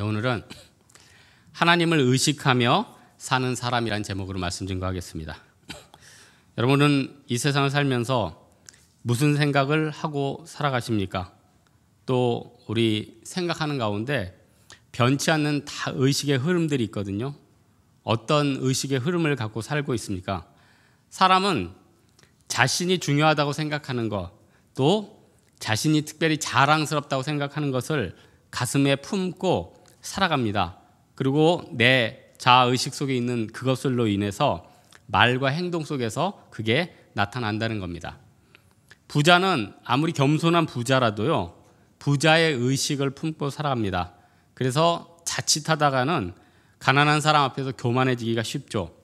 오늘은 하나님을 의식하며 사는 사람이란 제목으로 말씀 증거하겠습니다. 여러분은 이 세상을 살면서 무슨 생각을 하고 살아가십니까? 또 우리 생각하는 가운데 변치 않는 다 의식의 흐름들이 있거든요. 어떤 의식의 흐름을 갖고 살고 있습니까? 사람은 자신이 중요하다고 생각하는 것, 또 자신이 특별히 자랑스럽다고 생각하는 것을 가슴에 품고 살아갑니다. 그리고 내 자아의식 속에 있는 그것으로 인해서 말과 행동 속에서 그게 나타난다는 겁니다. 부자는 아무리 겸손한 부자라도요, 부자의 의식을 품고 살아갑니다. 그래서 자칫하다가는 가난한 사람 앞에서 교만해지기가 쉽죠.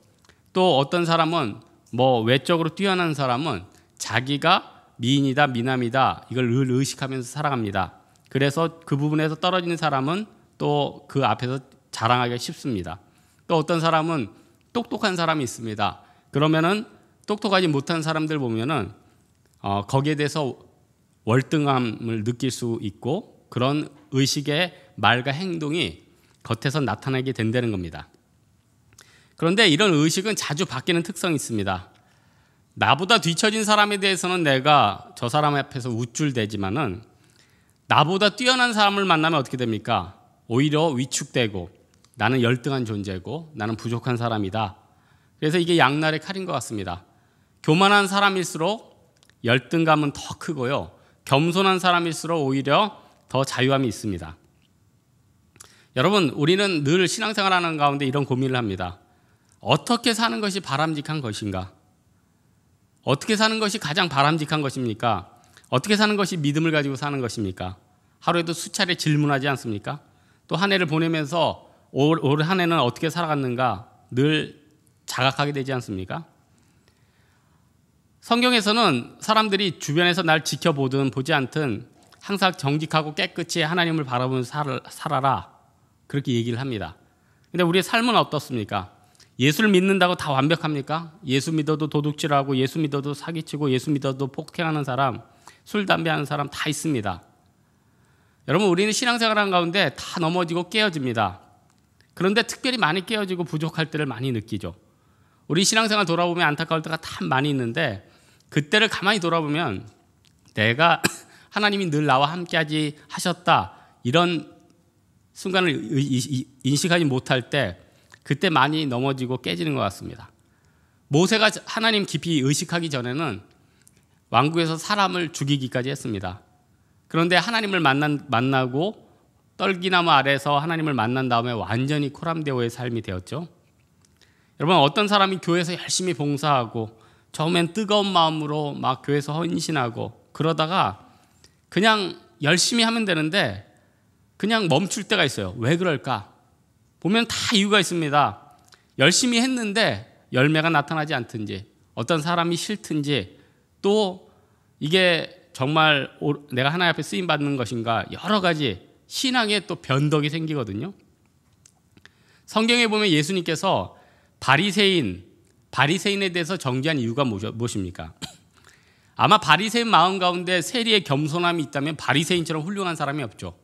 또 어떤 사람은 뭐 외적으로 뛰어난 사람은 자기가 미인이다, 미남이다, 이걸 의식하면서 살아갑니다. 그래서 그 부분에서 떨어지는 사람은 또그 앞에서 자랑하기가 쉽습니다. 또 어떤 사람은 똑똑한 사람이 있습니다. 그러면은 똑똑하지 못한 사람들 보면은 어, 거기에 대해서 월등함을 느낄 수 있고 그런 의식의 말과 행동이 겉에서 나타나게 된다는 겁니다. 그런데 이런 의식은 자주 바뀌는 특성이 있습니다. 나보다 뒤처진 사람에 대해서는 내가 저 사람 앞에서 우쭐대지만은 나보다 뛰어난 사람을 만나면 어떻게 됩니까? 오히려 위축되고 나는 열등한 존재고 나는 부족한 사람이다. 그래서 이게 양날의 칼인 것 같습니다. 교만한 사람일수록 열등감은 더 크고요. 겸손한 사람일수록 오히려 더 자유함이 있습니다. 여러분, 우리는 늘 신앙생활하는 가운데 이런 고민을 합니다. 어떻게 사는 것이 바람직한 것인가? 어떻게 사는 것이 가장 바람직한 것입니까? 어떻게 사는 것이 믿음을 가지고 사는 것입니까? 하루에도 수차례 질문하지 않습니까? 또한 해를 보내면서 올 한 해는 어떻게 살아갔는가 늘 자각하게 되지 않습니까? 성경에서는 사람들이 주변에서 날 지켜보든 보지 않든 항상 정직하고 깨끗이 하나님을 바라보면 살아라 그렇게 얘기를 합니다. 근데 우리의 삶은 어떻습니까? 예수를 믿는다고 다 완벽합니까? 예수 믿어도 도둑질하고 예수 믿어도 사기치고 예수 믿어도 폭행하는 사람, 술 담배 하는 사람 다 있습니다. 여러분 우리는 신앙생활하는 가운데 다 넘어지고 깨어집니다. 그런데 특별히 많이 깨어지고 부족할 때를 많이 느끼죠. 우리 신앙생활 돌아보면 안타까울 때가 참 많이 있는데 그때를 가만히 돌아보면 내가 하나님이 늘 나와 함께하지 하셨다 이런 순간을 인식하지 못할 때 그때 많이 넘어지고 깨지는 것 같습니다. 모세가 하나님 깊이 의식하기 전에는 왕국에서 사람을 죽이기까지 했습니다. 그런데 하나님을 만난, 만나고 떨기나무 아래서 하나님을 만난 다음에 완전히 코람데오의 삶이 되었죠. 여러분 어떤 사람이 교회에서 열심히 봉사하고 처음엔 뜨거운 마음으로 막 교회에서 헌신하고 그러다가 그냥 열심히 하면 되는데 그냥 멈출 때가 있어요. 왜 그럴까? 보면 다 이유가 있습니다. 열심히 했는데 열매가 나타나지 않든지 어떤 사람이 싫든지 또 이게 정말 내가 하나님 앞에 쓰임 받는 것인가 여러 가지 신앙의 또 변덕이 생기거든요. 성경에 보면 예수님께서 바리새인 바리새인에 대해서 정죄한 이유가 무엇입니까? 아마 바리새인 마음 가운데 세리의 겸손함이 있다면 바리새인처럼 훌륭한 사람이 없죠.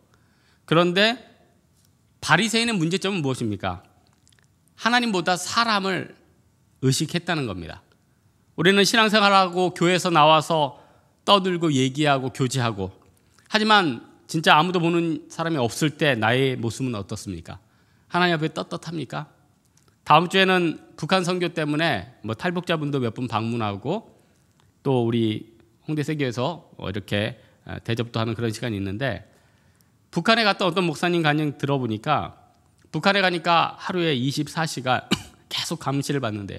그런데 바리새인의 문제점은 무엇입니까? 하나님보다 사람을 의식했다는 겁니다. 우리는 신앙생활하고 교회에서 나와서 떠들고 얘기하고 교제하고 하지만 진짜 아무도 보는 사람이 없을 때 나의 모습은 어떻습니까? 하나님 앞에 떳떳합니까? 다음 주에는 북한 선교 때문에 뭐 탈북자분도 몇 분 방문하고 또 우리 홍대 세교에서 뭐 이렇게 아, 대접도 하는 그런 시간이 있는데 북한에 갔던 어떤 목사님 간증 들어보니까 북한에 가니까 하루에 24시간 계속 감시를 받는데요.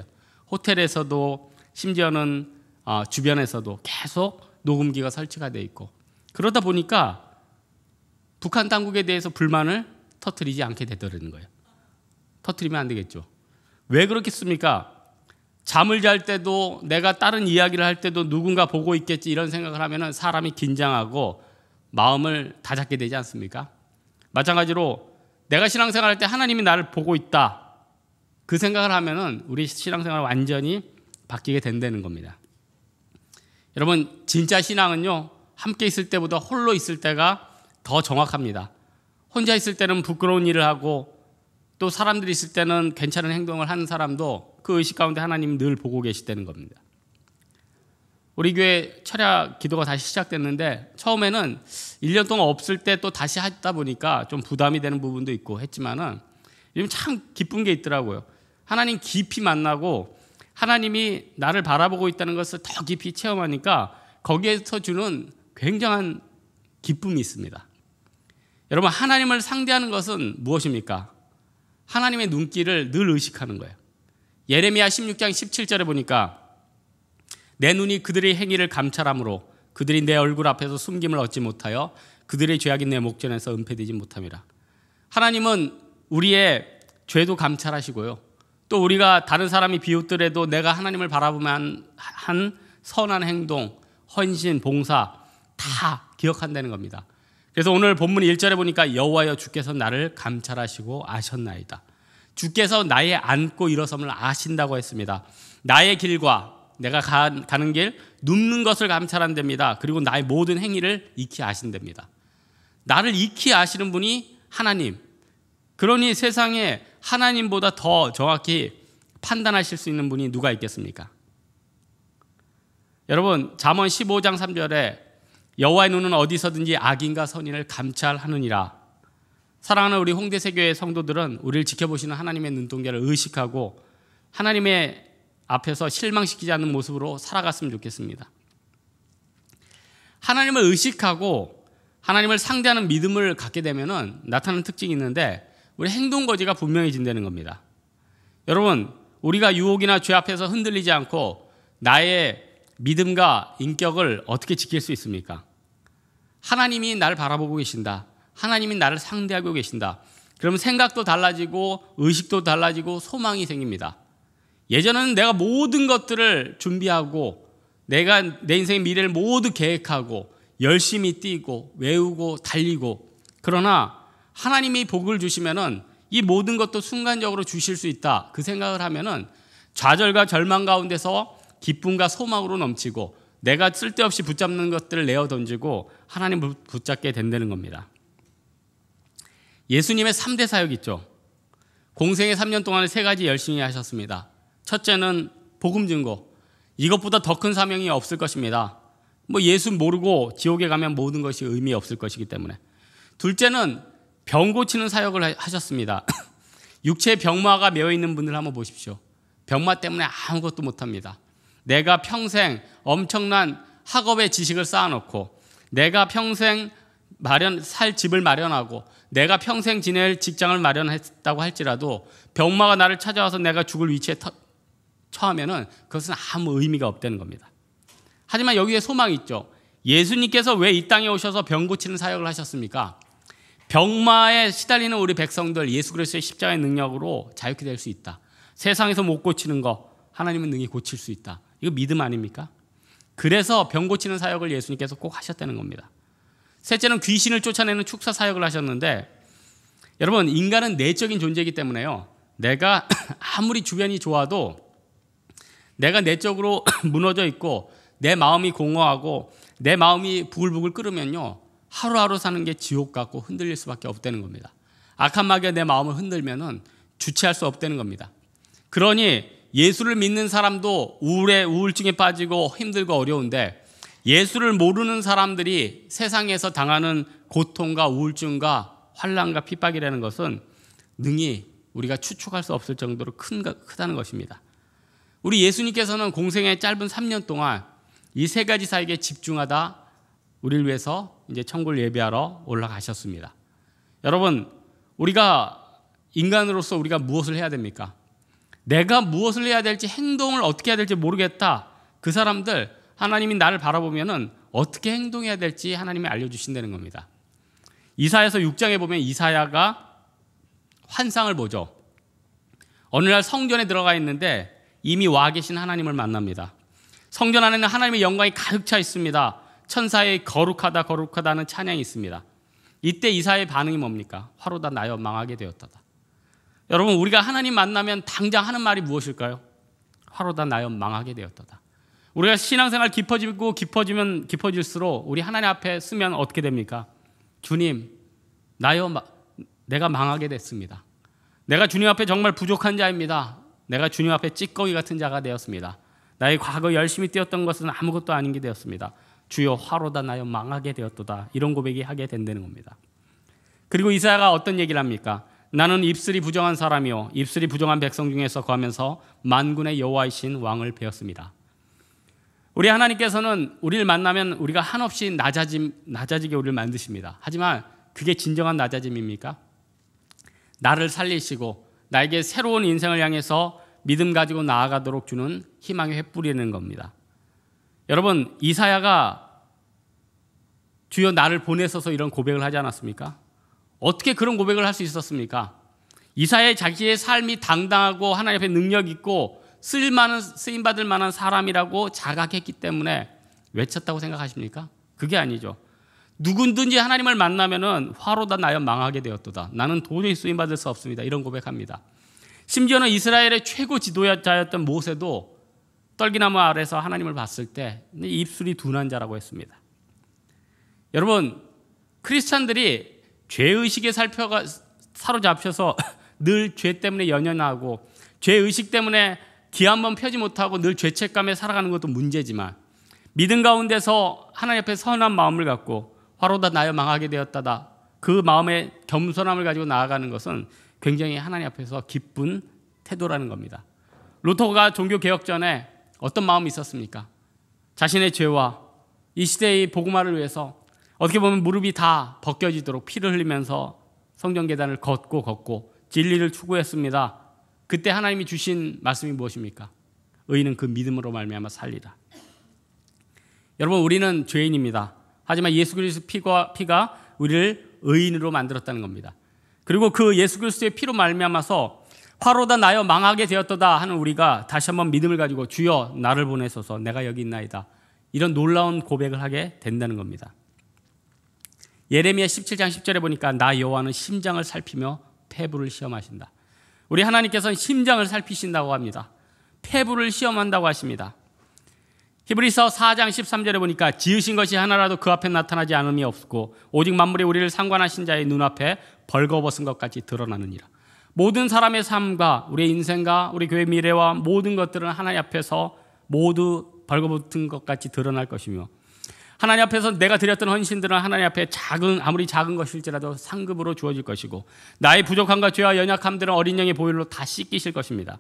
호텔에서도 심지어는 아, 주변에서도 계속 녹음기가 설치가 돼 있고 그러다 보니까 북한 당국에 대해서 불만을 터트리지 않게 되더라는 거예요. 터트리면 안 되겠죠. 왜 그렇겠습니까? 잠을 잘 때도 내가 다른 이야기를 할 때도 누군가 보고 있겠지 이런 생각을 하면은 사람이 긴장하고 마음을 다잡게 되지 않습니까? 마찬가지로 내가 신앙생활할 때 하나님이 나를 보고 있다 그 생각을 하면은 우리 신앙생활 완전히 바뀌게 된다는 겁니다. 여러분, 진짜 신앙은요, 함께 있을 때보다 홀로 있을 때가 더 정확합니다. 혼자 있을 때는 부끄러운 일을 하고 또 사람들이 있을 때는 괜찮은 행동을 하는 사람도 그 의식 가운데 하나님 늘 보고 계시다는 겁니다. 우리 교회 철야 기도가 다시 시작됐는데 처음에는 1년 동안 없을 때 또 다시 하다 보니까 좀 부담이 되는 부분도 있고 했지만은 참 기쁜 게 있더라고요. 하나님 깊이 만나고 하나님이 나를 바라보고 있다는 것을 더 깊이 체험하니까 거기에서 주는 굉장한 기쁨이 있습니다. 여러분, 하나님을 상대하는 것은 무엇입니까? 하나님의 눈길을 늘 의식하는 거예요. 예레미야 16장 17절에 보니까 내 눈이 그들의 행위를 감찰함으로 그들이 내 얼굴 앞에서 숨김을 얻지 못하여 그들의 죄악인 내 목전에서 은폐되지 못함이라. 하나님은 우리의 죄도 감찰하시고요. 또 우리가 다른 사람이 비웃더라도 내가 하나님을 바라보면 한 선한 행동, 헌신, 봉사 다 기억한다는 겁니다. 그래서 오늘 본문 1절에 보니까 여호와여 주께서 나를 감찰하시고 아셨나이다. 주께서 나의 안고 일어섬을 아신다고 했습니다. 나의 길과 내가 가, 는길 눕는 것을 감찰한답니다. 그리고 나의 모든 행위를 익히 아신답니다. 나를 익히 아시는 분이 하나님, 그러니 세상에 하나님보다 더 정확히 판단하실 수 있는 분이 누가 있겠습니까? 여러분 잠언 15장 3절에 여호와의 눈은 어디서든지 악인과 선인을 감찰하느니라. 사랑하는 우리 홍대세교의 성도들은 우리를 지켜보시는 하나님의 눈동자를 의식하고 하나님의 앞에서 실망시키지 않는 모습으로 살아갔으면 좋겠습니다. 하나님을 의식하고 하나님을 상대하는 믿음을 갖게 되면 나타나는 특징이 있는데 우리 행동 거지가 분명해진다는 겁니다. 여러분, 우리가 유혹이나 죄 앞에서 흔들리지 않고 나의 믿음과 인격을 어떻게 지킬 수 있습니까? 하나님이 나를 바라보고 계신다. 하나님이 나를 상대하고 계신다. 그러면 생각도 달라지고 의식도 달라지고 소망이 생깁니다. 예전에는 내가 모든 것들을 준비하고 내가 내 인생의 미래를 모두 계획하고 열심히 뛰고 외우고 달리고 그러나 하나님이 복을 주시면은 이 모든 것도 순간적으로 주실 수 있다. 그 생각을 하면은 좌절과 절망 가운데서 기쁨과 소망으로 넘치고 내가 쓸데없이 붙잡는 것들을 내어 던지고 하나님을 붙잡게 된다는 겁니다. 예수님의 3대 사역 있죠. 공생의 3년 동안에 세 가지 열심히 하셨습니다. 첫째는 복음 증거. 이것보다 더 큰 사명이 없을 것입니다. 뭐 예수 모르고 지옥에 가면 모든 것이 의미 없을 것이기 때문에. 둘째는 병 고치는 사역을 하셨습니다. 육체 병마가 매어 있는 분들 한번 보십시오. 병마 때문에 아무것도 못합니다. 내가 평생 엄청난 학업의 지식을 쌓아놓고 내가 평생 마련 살 집을 마련하고 내가 평생 지낼 직장을 마련했다고 할지라도 병마가 나를 찾아와서 내가 죽을 위치에 터, 처하면은 그것은 아무 의미가 없다는 겁니다. 하지만 여기에 소망이 있죠. 예수님께서 왜 이 땅에 오셔서 병 고치는 사역을 하셨습니까? 병마에 시달리는 우리 백성들 예수 그리스도의 십자가의 능력으로 자유케 될 수 있다. 세상에서 못 고치는 거 하나님은 능히 고칠 수 있다. 이거 믿음 아닙니까? 그래서 병 고치는 사역을 예수님께서 꼭 하셨다는 겁니다. 셋째는 귀신을 쫓아내는 축사 사역을 하셨는데 여러분 인간은 내적인 존재이기 때문에요. 내가 아무리 주변이 좋아도 내가 내적으로 무너져 있고 내 마음이 공허하고 내 마음이 부글부글 끓으면요. 하루하루 사는 게 지옥 같고 흔들릴 수밖에 없다는 겁니다. 악한 마귀가 내 마음을 흔들면은 주체할 수 없다는 겁니다. 그러니 예수를 믿는 사람도 우울에 우울증에 빠지고 힘들고 어려운데 예수를 모르는 사람들이 세상에서 당하는 고통과 우울증과 환란과 핍박이라는 것은 능히 우리가 추측할 수 없을 정도로 큰, 크다는 것입니다. 우리 예수님께서는 공생의 짧은 3년 동안 이 세 가지 사역에 집중하다 우리를 위해서 이제 천국을 예배하러 올라가셨습니다. 여러분, 우리가 인간으로서 우리가 무엇을 해야 됩니까? 내가 무엇을 해야 될지 행동을 어떻게 해야 될지 모르겠다. 그 사람들 하나님이 나를 바라보면은 어떻게 행동해야 될지 하나님이 알려주신다는 겁니다. 이사야서 6장에 보면 이사야가 환상을 보죠. 어느 날 성전에 들어가 있는데 이미 와 계신 하나님을 만납니다. 성전 안에는 하나님의 영광이 가득 차 있습니다. 천사의 거룩하다 거룩하다는 찬양이 있습니다. 이때 이사의 반응이 뭡니까? 화로다 나여 망하게 되었다다. 여러분 우리가 하나님 만나면 당장 하는 말이 무엇일까요? 화로다 나여 망하게 되었다다. 우리가 신앙생활 깊어지고 깊어지면 깊어질수록 우리 하나님 앞에 쓰면 어떻게 됩니까? 주님 나여 마, 내가 망하게 됐습니다. 내가 주님 앞에 정말 부족한 자입니다. 내가 주님 앞에 찌꺼기 같은 자가 되었습니다. 나의 과거 열심히 뛰었던 것은 아무것도 아닌 게 되었습니다. 주여 화로다 나여 망하게 되었도다 이런 고백이 하게 된다는 겁니다. 그리고 이사야가 어떤 얘기를 합니까? 나는 입술이 부정한 사람이요 입술이 부정한 백성 중에서 거하면서 만군의 여호와이신 왕을 배웠습니다. 우리 하나님께서는 우리를 만나면 우리가 한없이 낮아짐, 낮아지게 우리를 만드십니다. 하지만 그게 진정한 낮아짐입니까? 나를 살리시고 나에게 새로운 인생을 향해서 믿음 가지고 나아가도록 주는 희망의 횃불이라는 겁니다. 여러분 이사야가 주여 나를 보내서서 이런 고백을 하지 않았습니까? 어떻게 그런 고백을 할 수 있었습니까? 이사야의 자기의 삶이 당당하고 하나님 앞에 능력 있고 쓸만한 쓰임 받을 만한 사람이라고 자각했기 때문에 외쳤다고 생각하십니까? 그게 아니죠. 누군든지 하나님을 만나면은 화로다 나여 망하게 되었도다. 나는 도저히 쓰임 받을 수 없습니다. 이런 고백합니다. 심지어는 이스라엘의 최고 지도자였던 모세도 떨기나무 아래서 하나님을 봤을 때 입술이 둔한 자라고 했습니다. 여러분, 크리스찬들이 죄의식에 살펴가, 사로잡혀서 늘 죄 때문에 연연하고 죄의식 때문에 귀한번 펴지 못하고 늘 죄책감에 살아가는 것도 문제지만 믿음 가운데서 하나님 앞에 선한 마음을 갖고 화로다 나여 망하게 되었다다 그 마음의 겸손함을 가지고 나아가는 것은 굉장히 하나님 앞에서 기쁜 태도라는 겁니다. 루터가 종교 개혁 전에 어떤 마음이 있었습니까? 자신의 죄와 이 시대의 복음화를 위해서 어떻게 보면 무릎이 다 벗겨지도록 피를 흘리면서 성전 계단을 걷고 걷고 진리를 추구했습니다. 그때 하나님이 주신 말씀이 무엇입니까? 의인은 그 믿음으로 말미암아 살리라. 여러분 우리는 죄인입니다. 하지만 예수 그리스도 피가, 피가 우리를 의인으로 만들었다는 겁니다. 그리고 그 예수 그리스도의 피로 말미암아서 화로다 나여 망하게 되었도다 하는 우리가 다시 한번 믿음을 가지고 주여 나를 보내소서 내가 여기 있나이다. 이런 놀라운 고백을 하게 된다는 겁니다. 예레미야 17장 10절에 보니까 나 여호와는 심장을 살피며 폐부를 시험하신다. 우리 하나님께서는 심장을 살피신다고 합니다. 폐부를 시험한다고 하십니다. 히브리서 4장 13절에 보니까 지으신 것이 하나라도 그 앞에 나타나지 않음이 없고 오직 만물이 우리를 상관하신 자의 눈앞에 벌거벗은 것 같이 드러나느니라. 모든 사람의 삶과 우리의 인생과 우리 교회 미래와 모든 것들은 하나님 앞에서 모두 벌거벗은 것 같이 드러날 것이며 하나님 앞에서 내가 드렸던 헌신들은 하나님 앞에 작은 아무리 작은 것일지라도 상급으로 주어질 것이고 나의 부족함과 죄와 연약함들은 어린 양의 보혈로 다 씻기실 것입니다.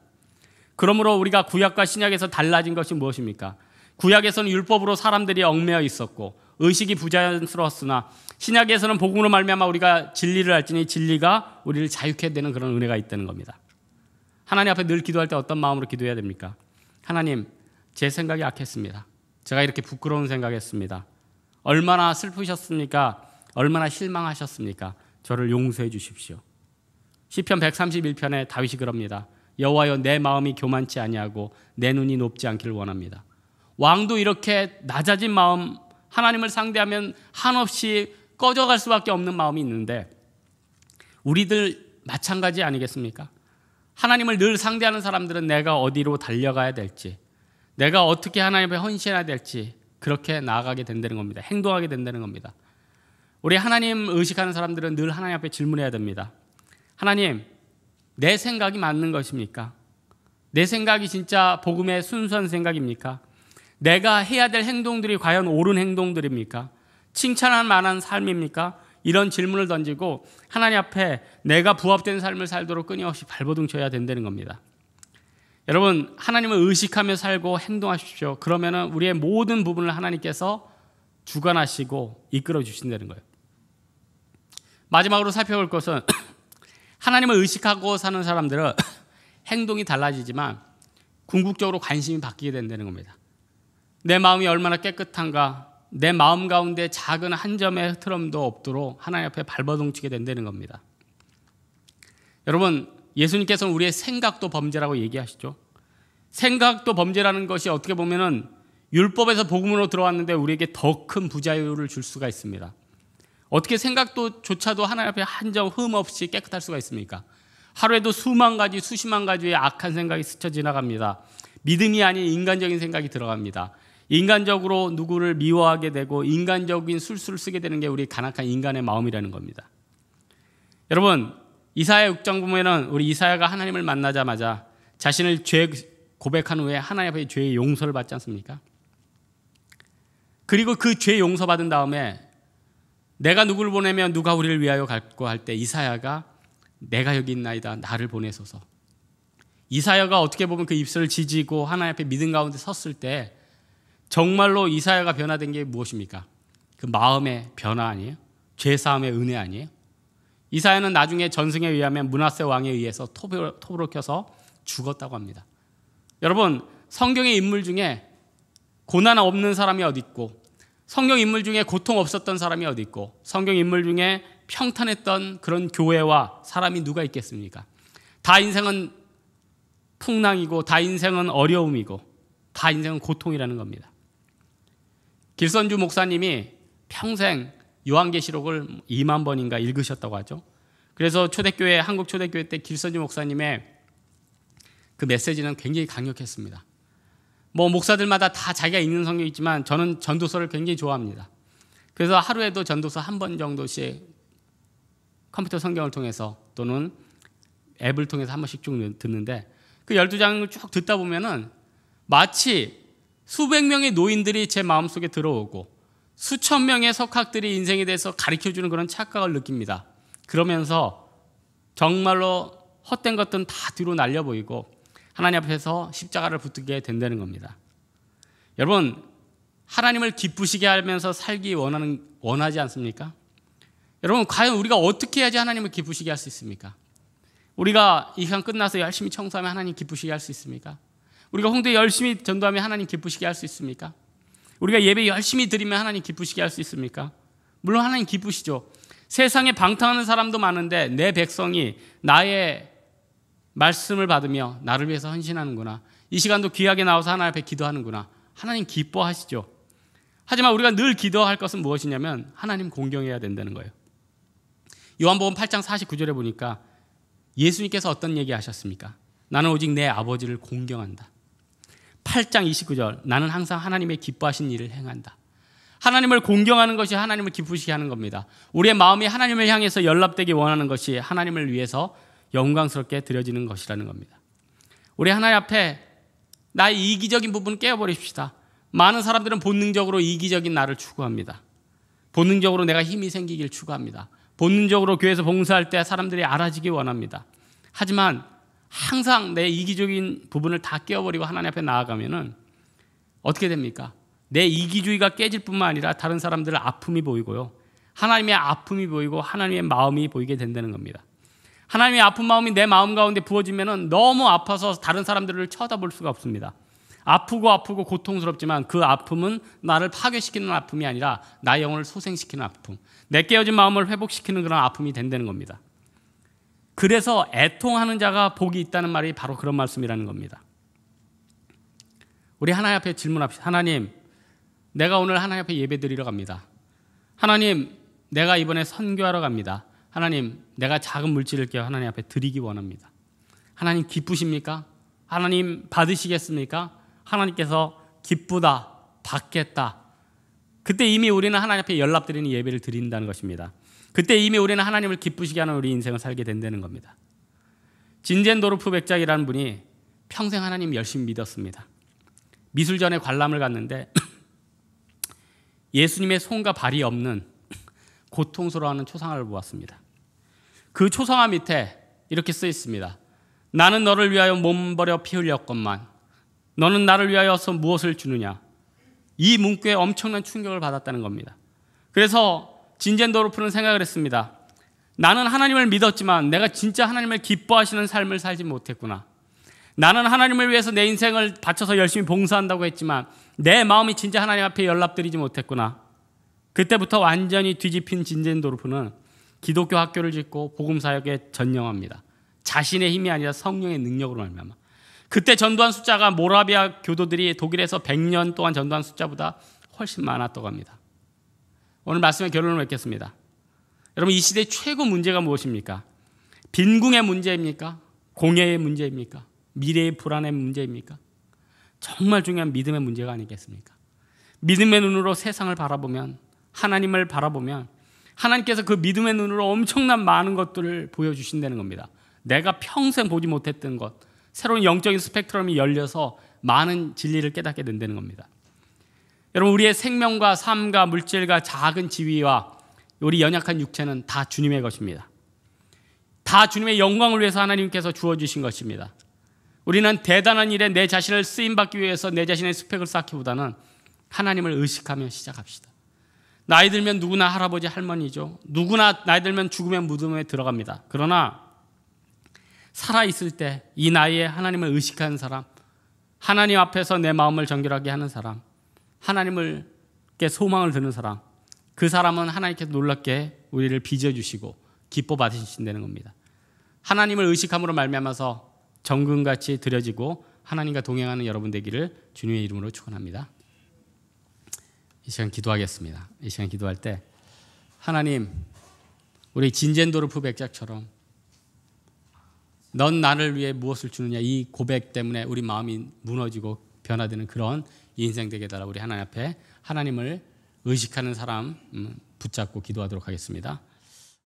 그러므로 우리가 구약과 신약에서 달라진 것이 무엇입니까? 구약에서는 율법으로 사람들이 얽매여 있었고 의식이 부자연스러웠으나 신약에서는 복음으로 말미암아 우리가 진리를 알지니 진리가 우리를 자유케 되는 그런 은혜가 있다는 겁니다. 하나님 앞에 늘 기도할 때 어떤 마음으로 기도해야 됩니까? 하나님, 제 생각이 악했습니다. 제가 이렇게 부끄러운 생각했습니다. 얼마나 슬프셨습니까? 얼마나 실망하셨습니까? 저를 용서해 주십시오. 시편 131편에 다윗이 그럽니다. 여호와여 내 마음이 교만치 아니하고 내 눈이 높지 않기를 원합니다. 왕도 이렇게 낮아진 마음 하나님을 상대하면 한없이 꺼져갈 수밖에 없는 마음이 있는데 우리들 마찬가지 아니겠습니까? 하나님을 늘 상대하는 사람들은 내가 어디로 달려가야 될지, 내가 어떻게 하나님에 헌신해야 될지 그렇게 나아가게 된다는 겁니다. 행동하게 된다는 겁니다. 우리 하나님 의식하는 사람들은 늘 하나님 앞에 질문해야 됩니다. 하나님, 내 생각이 맞는 것입니까? 내 생각이 진짜 복음의 순수한 생각입니까? 내가 해야 될 행동들이 과연 옳은 행동들입니까? 칭찬할 만한 삶입니까? 이런 질문을 던지고 하나님 앞에 내가 부합된 삶을 살도록 끊임없이 발버둥 쳐야 된다는 겁니다. 여러분 하나님을 의식하며 살고 행동하십시오. 그러면 우리의 모든 부분을 하나님께서 주관하시고 이끌어 주신다는 거예요. 마지막으로 살펴볼 것은 하나님을 의식하고 사는 사람들은 행동이 달라지지만 궁극적으로 관심이 바뀌게 된다는 겁니다. 내 마음이 얼마나 깨끗한가, 내 마음 가운데 작은 한 점의 흐트럼도 없도록 하나님 앞에 발버둥치게 된다는 겁니다. 여러분, 예수님께서는 우리의 생각도 범죄라고 얘기하시죠. 생각도 범죄라는 것이 어떻게 보면은 율법에서 복음으로 들어왔는데 우리에게 더 큰 부자유를 줄 수가 있습니다. 어떻게 생각도 조차도 하나님 앞에 한 점 흠 없이 깨끗할 수가 있습니까? 하루에도 수만 가지, 수십만 가지의 악한 생각이 스쳐 지나갑니다. 믿음이 아닌 인간적인 생각이 들어갑니다. 인간적으로 누구를 미워하게 되고 인간적인 술술 쓰게 되는 게 우리 간악한 인간의 마음이라는 겁니다. 여러분 이사야 6장 보면은 우리 이사야가 하나님을 만나자마자 자신을 죄 고백한 후에 하나님 앞에 죄의 용서를 받지 않습니까? 그리고 그 죄 용서 받은 다음에 내가 누구를 보내면 누가 우리를 위하여 갈고 할때 이사야가 내가 여기 있나이다 나를 보내소서. 이사야가 어떻게 보면 그 입술을 지지고 하나님 앞에 믿음 가운데 섰을 때 정말로 이사야가 변화된 게 무엇입니까? 그 마음의 변화 아니에요? 죄사함의 은혜 아니에요? 이사야는 나중에 전승에 의하면 문하세 왕에 의해서 토벌, 토벌을 켜서 죽었다고 합니다. 여러분 성경의 인물 중에 고난 없는 사람이 어디 있고 성경 인물 중에 고통 없었던 사람이 어디 있고 성경 인물 중에 평탄했던 그런 교회와 사람이 누가 있겠습니까? 다 인생은 풍랑이고 다 인생은 어려움이고 다 인생은 고통이라는 겁니다. 길선주 목사님이 평생 요한계시록을 2만 번인가 읽으셨다고 하죠. 그래서 초대교회 한국 초대교회 때 길선주 목사님의 그 메시지는 굉장히 강력했습니다. 뭐 목사들마다 다 자기가 읽는 성경이 있지만 저는 전도서를 굉장히 좋아합니다. 그래서 하루에도 전도서 한 번 정도씩 컴퓨터 성경을 통해서 또는 앱을 통해서 한 번씩 쭉 듣는데 그 12장을 쭉 듣다 보면은 마치 수백 명의 노인들이 제 마음속에 들어오고 수천 명의 석학들이 인생에 대해서 가르쳐 주는 그런 착각을 느낍니다. 그러면서 정말로 헛된 것들은 다 뒤로 날려 보이고 하나님 앞에서 십자가를 붙들게 된다는 겁니다. 여러분, 하나님을 기쁘시게 하면서 살기 원하는, 원하지 않습니까? 여러분, 과연 우리가 어떻게 해야지 하나님을 기쁘시게 할 수 있습니까? 우리가 이 시간 끝나서 열심히 청소하면 하나님 기쁘시게 할 수 있습니까? 우리가 홍대 열심히 전도하면 하나님 기쁘시게 할 수 있습니까? 우리가 예배 열심히 드리면 하나님 기쁘시게 할 수 있습니까? 물론 하나님 기쁘시죠. 세상에 방탕하는 사람도 많은데 내 백성이 나의 말씀을 받으며 나를 위해서 헌신하는구나. 이 시간도 귀하게 나와서 하나님 앞에 기도하는구나. 하나님 기뻐하시죠. 하지만 우리가 늘 기도할 것은 무엇이냐면 하나님 공경해야 된다는 거예요. 요한복음 8장 49절에 보니까 예수님께서 어떤 얘기 하셨습니까? 나는 오직 내 아버지를 공경한다. 8장 29절 나는 항상 하나님의 기뻐하신 일을 행한다. 하나님을 공경하는 것이 하나님을 기쁘시게 하는 겁니다. 우리의 마음이 하나님을 향해서 연락되기 원하는 것이 하나님을 위해서 영광스럽게 드려지는 것이라는 겁니다. 우리 하나님 앞에 나의 이기적인 부분 깨어버립시다. 많은 사람들은 본능적으로 이기적인 나를 추구합니다. 본능적으로 내가 힘이 생기길 추구합니다. 본능적으로 교회에서 봉사할 때 사람들이 알아지기 원합니다. 하지만 항상 내 이기적인 부분을 다 깨워버리고 하나님 앞에 나아가면은 어떻게 됩니까? 내 이기주의가 깨질 뿐만 아니라 다른 사람들의 아픔이 보이고요. 하나님의 아픔이 보이고 하나님의 마음이 보이게 된다는 겁니다. 하나님의 아픈 마음이 내 마음 가운데 부어지면은 너무 아파서 다른 사람들을 쳐다볼 수가 없습니다. 아프고 아프고 고통스럽지만 그 아픔은 나를 파괴시키는 아픔이 아니라 나 영혼을 소생시키는 아픔, 내 깨어진 마음을 회복시키는 그런 아픔이 된다는 겁니다. 그래서 애통하는 자가 복이 있다는 말이 바로 그런 말씀이라는 겁니다. 우리 하나님 앞에 질문합시다. 하나님, 내가 오늘 하나님 앞에 예배드리러 갑니다. 하나님, 내가 이번에 선교하러 갑니다. 하나님, 내가 작은 물질을 깨어 하나님 앞에 드리기 원합니다. 하나님 기쁘십니까? 하나님 받으시겠습니까? 하나님께서 기쁘다, 받겠다. 그때 이미 우리는 하나님 앞에 연락드리는 예배를 드린다는 것입니다. 그때 이미 우리는 하나님을 기쁘시게 하는 우리 인생을 살게 된다는 겁니다. 진젠도르프 백작이라는 분이 평생 하나님 열심히 믿었습니다. 미술전에 관람을 갔는데 예수님의 손과 발이 없는 고통스러워하는 초상화를 보았습니다. 그 초상화 밑에 이렇게 쓰여 있습니다. 나는 너를 위하여 몸버려 피 흘렸건만 너는 나를 위하여서 무엇을 주느냐. 이 문구에 엄청난 충격을 받았다는 겁니다. 그래서 진젠도르프는 생각을 했습니다. 나는 하나님을 믿었지만 내가 진짜 하나님을 기뻐하시는 삶을 살지 못했구나. 나는 하나님을 위해서 내 인생을 바쳐서 열심히 봉사한다고 했지만 내 마음이 진짜 하나님 앞에 연락드리지 못했구나. 그때부터 완전히 뒤집힌 진젠도르프는 기독교 학교를 짓고 복음 사역에 전념합니다. 자신의 힘이 아니라 성령의 능력으로 말미암아. 그때 전도한 숫자가 모라비아 교도들이 독일에서 100년 동안 전도한 숫자보다 훨씬 많았다고 합니다. 오늘 말씀의 결론을 맺겠습니다. 여러분, 이시대 최고 문제가 무엇입니까? 빈궁의 문제입니까? 공예의 문제입니까? 미래의 불안의 문제입니까? 정말 중요한 믿음의 문제가 아니겠습니까? 믿음의 눈으로 세상을 바라보면, 하나님을 바라보면, 하나님께서 그 믿음의 눈으로 엄청난 많은 것들을 보여주신다는 겁니다. 내가 평생 보지 못했던 것, 새로운 영적인 스펙트럼이 열려서 많은 진리를 깨닫게 된다는 겁니다. 여러분 우리의 생명과 삶과 물질과 작은 지위와 우리 연약한 육체는 다 주님의 것입니다. 다 주님의 영광을 위해서 하나님께서 주어 주신 것입니다. 우리는 대단한 일에 내 자신을 쓰임 받기 위해서 내 자신의 스펙을 쌓기보다는 하나님을 의식하며 시작합시다. 나이 들면 누구나 할아버지 할머니죠. 누구나 나이 들면 죽음의 무덤에 들어갑니다. 그러나 살아 있을 때 이 나이에 하나님을 의식하는 사람, 하나님 앞에서 내 마음을 정결하게 하는 사람, 하나님을께 소망을 드는 사람, 그 사람은 하나님께서 놀랍게 우리를 빚어주시고 기뻐 받으신다는 겁니다. 하나님을 의식함으로 말미암아서 정금같이 드려지고 하나님과 동행하는 여러분 되기를 주님의 이름으로 축원합니다. 이 시간 기도하겠습니다. 이 시간 기도할 때 하나님 우리 진젠도르프 백작처럼 넌 나를 위해 무엇을 주느냐 이 고백 때문에 우리 마음이 무너지고 변화되는 그런 인생 되게 달라 우리 하나님 앞에 하나님을 의식하는 사람 음, 붙잡고 기도하도록 하겠습니다.